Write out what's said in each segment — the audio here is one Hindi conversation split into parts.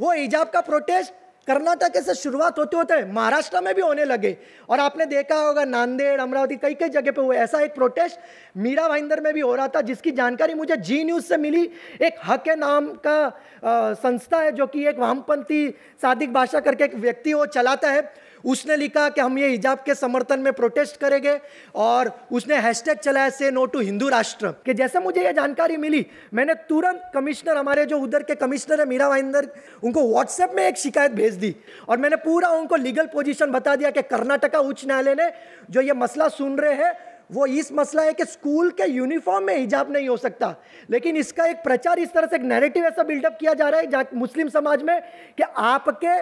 वो हिजाब का प्रोटेस्ट कर्नाटक से शुरुआत होते होते महाराष्ट्र में भी होने लगे और आपने देखा होगा नांदेड़ अमरावती कई कई जगह पे हुए ऐसा एक प्रोटेस्ट मीरा भाईंदर में भी हो रहा था जिसकी जानकारी मुझे जी न्यूज़ से मिली एक हक नाम का आ, संस्था है जो कि एक वामपंथी सादिक भाषा करके एक व्यक्ति वो चलाता है उसने लिखा कि हम ये हिजाब के समर्थन में प्रोटेस्ट करेंगे और उसने हैशटैग चलाया से नो टू हिंदू राष्ट्र कि जैसे मुझे ये जानकारी मिली मैंने तुरंत कमिश्नर हमारे जो उधर के कमिश्नर है मीरा वाइंदर उनको व्हाट्सएप में एक शिकायत भेज दी और मैंने पूरा उनको लीगल पोजीशन बता दिया कि कर्नाटका उच्च न्यायालय ने जो ये मसला सुन रहे हैं वो इस मसला है कि स्कूल के यूनिफॉर्म में हिजाब नहीं हो सकता लेकिन इसका एक प्रचार इस तरह से एक नैरेटिव ऐसा बिल्डअप किया जा रहा है मुस्लिम समाज में कि आपके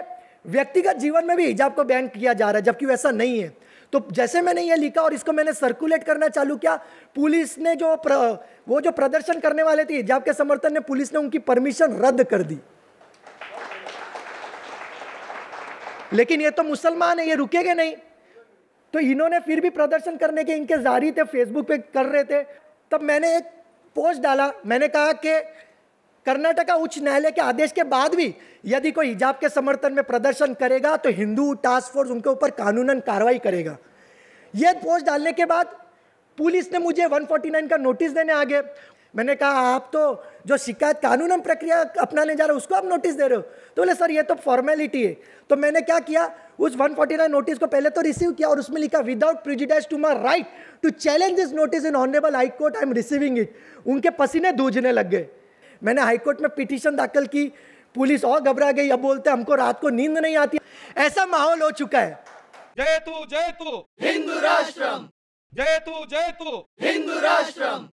व्यक्तिगत जीवन में भी हिजाब को बैन किया जा रहा है जबकि वैसा नहीं है तो जैसे मैंने ये लिखा और इसको मैंने सर्कुलेट करना चालू किया पुलिस ने जो प्र, वो जो प्रदर्शन करने वाले थे हिजाब के समर्थन में पुलिस ने उनकी परमिशन रद्द कर दी लेकिन ये तो मुसलमान है ये रुकेगे नहीं तो इन्होंने फिर भी प्रदर्शन करने के इनके जारी थे फेसबुक पे कर रहे थे तब मैंने एक पोस्ट डाला मैंने कहा कि कर्नाटका उच्च न्यायालय के आदेश के बाद भी यदि कोई हिजाब के समर्थन में प्रदर्शन करेगा तो हिंदू टास्क फोर्स उनके ऊपर कानूनन कार्रवाई करेगा यह पोस्ट डालने के बाद पुलिस ने मुझे 149 का नोटिस देने आगे मैंने कहा आप तो जो शिकायत कानूनन प्रक्रिया अपनाने जा रहे हो उसको आप नोटिस दे रहे हो तो बोले सर ये तो फॉर्मेलिटी है तो मैंने क्या किया उस 149 नोटिस को पहले तो रिसीव किया और उसमें लिखा without prejudice to my right to challenge this notice in honourable high court I am receiving it उनके पसीने दूझने लग गए मैंने हाईकोर्ट में पिटीशन दाखिल की पुलिस और घबरा गई अब बोलते हमको रात को नींद नहीं आती ऐसा माहौल हो चुका है जय तू जय तू हिंदू राष्ट्रम जय तू जय तू हिंदू राष्ट्रम